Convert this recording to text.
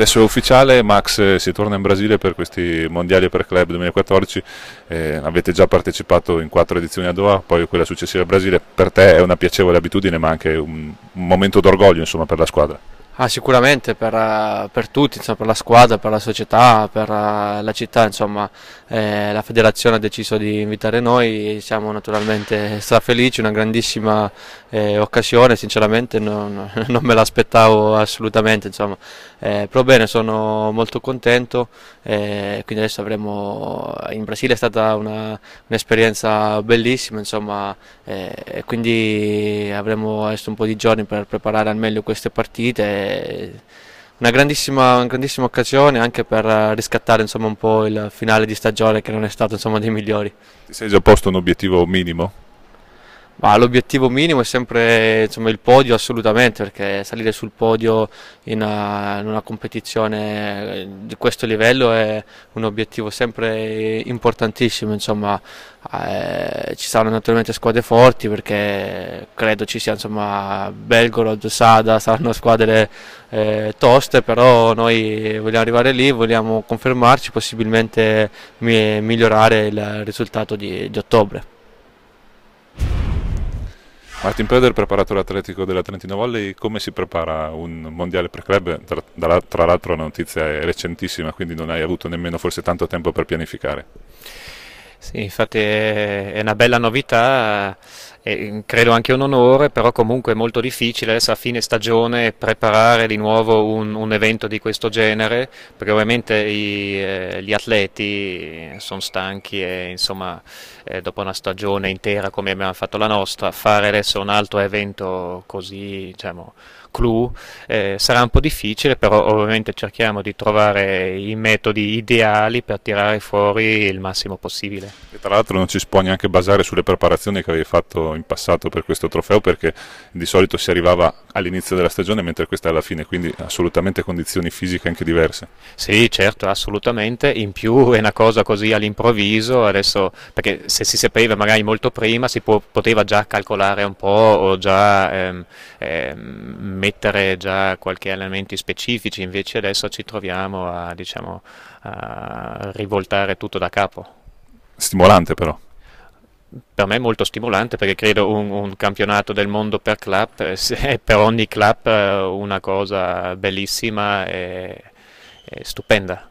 Adesso è ufficiale, Max eh, si torna in Brasile per questi mondiali per club 2014, eh, avete già partecipato in quattro edizioni a Doha, poi quella successiva a Brasile, per te è una piacevole abitudine ma anche un, un momento d'orgoglio insomma, per la squadra. Ah, sicuramente per, eh, per tutti, insomma, per la squadra, per la società, per eh, la città, insomma, eh, la federazione ha deciso di invitare noi, siamo naturalmente strafelici, una grandissima eh, occasione, sinceramente non, non me l'aspettavo assolutamente, insomma, eh, però bene, sono molto contento, eh, quindi adesso avremo, in Brasile è stata un'esperienza bellissima, insomma, quindi avremo adesso un po' di giorni per preparare al meglio queste partite eh, una grandissima, una grandissima occasione anche per eh, riscattare insomma, un po' il finale di stagione che non è stato insomma, dei migliori. Ti sei già posto un obiettivo minimo? Ma l'obiettivo minimo è sempre insomma, il podio assolutamente, perché salire sul podio in una, in una, competizione di questo livello è un obiettivo sempre importantissimo. Insomma, eh, ci saranno naturalmente squadre forti perché credo ci sia insomma, Belgorod, Sada, saranno squadre eh, toste, però noi vogliamo arrivare lì, vogliamo confermarci, possibilmente migliorare il risultato di, di ottobre. Martin Peder, preparatore atletico della Trentino Volley, come si prepara un mondiale per club? Tra, tra l'altro la notizia è recentissima, quindi non hai avuto nemmeno forse tanto tempo per pianificare. Sì, infatti è una bella novità e mm, credo anche un onore, però comunque è molto difficile adesso a fine stagione preparare di nuovo un, un evento di questo genere, perché ovviamente i, eh, gli atleti eh, sono stanchi e insomma eh, dopo una stagione intera come abbiamo fatto la nostra, fare adesso un altro evento così, diciamo, clou eh, sarà un po' difficile, però ovviamente cerchiamo di trovare i metodi ideali per tirare fuori il massimo possibile. E tra l'altro non ci si può neanche basare sulle preparazioni che avevi fatto in passato per questo trofeo perché di solito si arrivava all'inizio della stagione mentre questa è alla fine, quindi assolutamente condizioni fisiche anche diverse. Sì, certo, assolutamente, in più è una cosa così all'improvviso, adesso perché se si sapeva magari molto prima si può, poteva già calcolare un po' o già ehm, ehm, mettere già qualche elementi specifici, invece adesso ci troviamo a, diciamo, a rivoltare tutto da capo. Stimolante però per me è molto stimolante perché credo un, un campionato del mondo per club eh, è per ogni club eh, una cosa bellissima e, e stupenda.